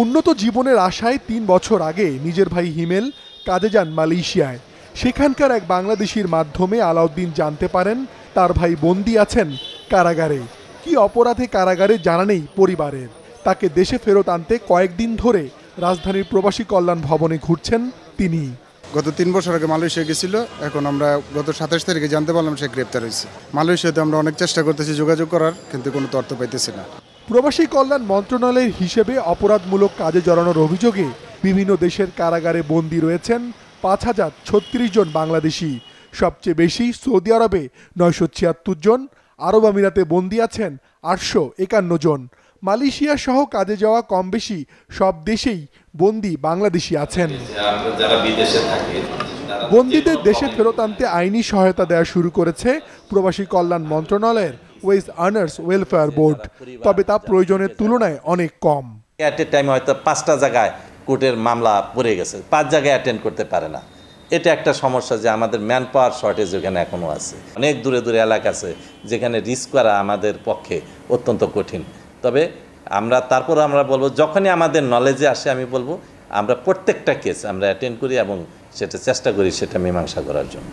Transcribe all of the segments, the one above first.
উন্নত জীবনের আশায় তিন বছর আগে নিজের ভাই হিমেল কাজে যান মালয়েশিয়ায় সেখানকার এক বাংলাদেশির মাধ্যমে আলাউদ্দিন জানতে পারেন তার ভাই বন্দি আছেন কারাগারে কি অপরাধে কারাগারে জানা নেই পরিবারের তাকে দেশে ফেরত আনতে কয়েকদিন ধরে রাজধানীর প্রবাসী কল্যাণ ভবনে ঘুরছেন তিনি গত তিন বছর আগে মালয়েশিয়া গেছিল এখন আমরা গত সাতাশ তারিখে জানতে পারলাম সে গ্রেপ্তার হয়েছে মালয়েশিয়াতে আমরা অনেক চেষ্টা করতেছি যোগাযোগ করার কিন্তু কোনো তথ্য পাইতেছি না প্রবাসী কল্যাণ মন্ত্রণালয়ের হিসেবে অপরাধমূলক কাজে জড়ানোর অভিযোগে বিভিন্ন দেশের কারাগারে বন্দী রয়েছেন পাঁচ হাজার ছত্রিশ জন বাংলাদেশি সবচেয়ে বেশি সৌদি আরবে নয়শো ছিয়াত্তর জন আরব আমিরাতে বন্দী আছেন আটশো একান্ন জন মালয়েশিয়া সহ কাজে যাওয়া কম বেশি সব দেশেই বন্দি বাংলাদেশি আছেন বন্দীদের দেশে ফেরত আনতে আইনি সহায়তা দেওয়া শুরু করেছে প্রবাসী কল্যাণ মন্ত্রণালয়ের ওয়েজ আর্নার্স ওয়েলফেয়ার বোর্ড তবে তা প্রয়োজনের তুলনায় অনেক কম অ্যাট এ টাইম হয়তো পাঁচটা জায়গায় কোর্টের মামলা পড়ে গেছে পাঁচ জায়গায় অ্যাটেন্ড করতে পারে না এটা একটা সমস্যা যে আমাদের ম্যান পাওয়ার শর্টেজ ওখানে এখনও আছে অনেক দূরে দূরে এলাকা আছে যেখানে রিস্ক করা আমাদের পক্ষে অত্যন্ত কঠিন তবে আমরা তারপর আমরা বলবো যখনই আমাদের নলেজে আসে আমি বলবো আমরা প্রত্যেকটা কেস আমরা অ্যাটেন্ড করি এবং সেটা চেষ্টা করি সেটা মীমাংসা করার জন্য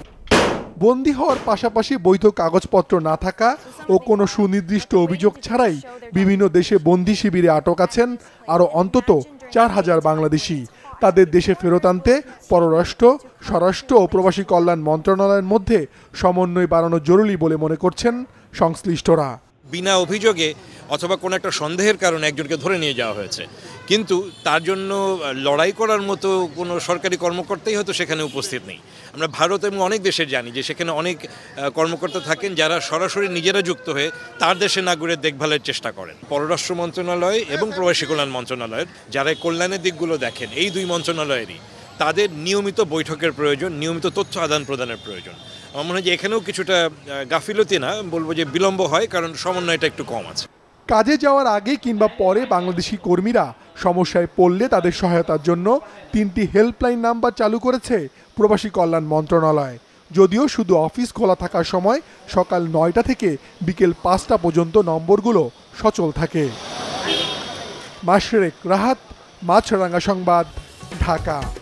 বন্দী হওয়ার পাশাপাশি বৈধ কাগজপত্র না থাকা ও কোনো সুনির্দিষ্ট অভিযোগ ছাড়াই বিভিন্ন দেশে বন্দি শিবিরে আটক আছেন আরও অন্তত চার হাজার বাংলাদেশি তাদের দেশে ফেরত আনতে পররাষ্ট্র স্বরাষ্ট্র ও প্রবাসী কল্যাণ মন্ত্রণালয়ের মধ্যে সমন্বয় বাড়ানো জরুরি বলে মনে করছেন সংশ্লিষ্টরা বিনা অভিযোগে অথবা কোনো একটা সন্দেহের কারণে একজনকে ধরে নিয়ে যাওয়া হয়েছে কিন্তু তার জন্য লড়াই করার মতো কোনো সরকারি কর্মকর্তাই হয়তো সেখানে উপস্থিত নেই আমরা ভারত এবং অনেক দেশের জানি যে সেখানে অনেক কর্মকর্তা থাকেন যারা সরাসরি নিজেরা যুক্ত হয়ে তার দেশে নাগরের দেখভালের চেষ্টা করেন পররাষ্ট্র মন্ত্রণালয় এবং প্রবাসী কল্যাণ মন্ত্রণালয়ের যারা কল্যাণের দিকগুলো দেখেন এই দুই মন্ত্রণালয়েরই তাদের নিয়মিত বৈঠকের প্রয়োজন নিয়মিত তথ্য আদান প্রদানের প্রয়োজন আমার মনে হয় যে এখানেও কিছুটা গাফিলতি না বলবো যে বিলম্ব হয় কারণ সমন্বয়টা একটু কম আছে কাজে যাওয়ার আগে কিংবা পরে বাংলাদেশি কর্মীরা সমস্যায় পড়লে তাদের সহায়তার জন্য তিনটি হেল্পলাইন নাম্বার চালু করেছে প্রবাসী কল্যাণ মন্ত্রণালয় যদিও শুধু অফিস খোলা থাকার সময় সকাল নয়টা থেকে বিকেল পাঁচটা পর্যন্ত নম্বরগুলো সচল থাকে মাসরেক রাহাত মাছরাঙ্গা সংবাদ ঢাকা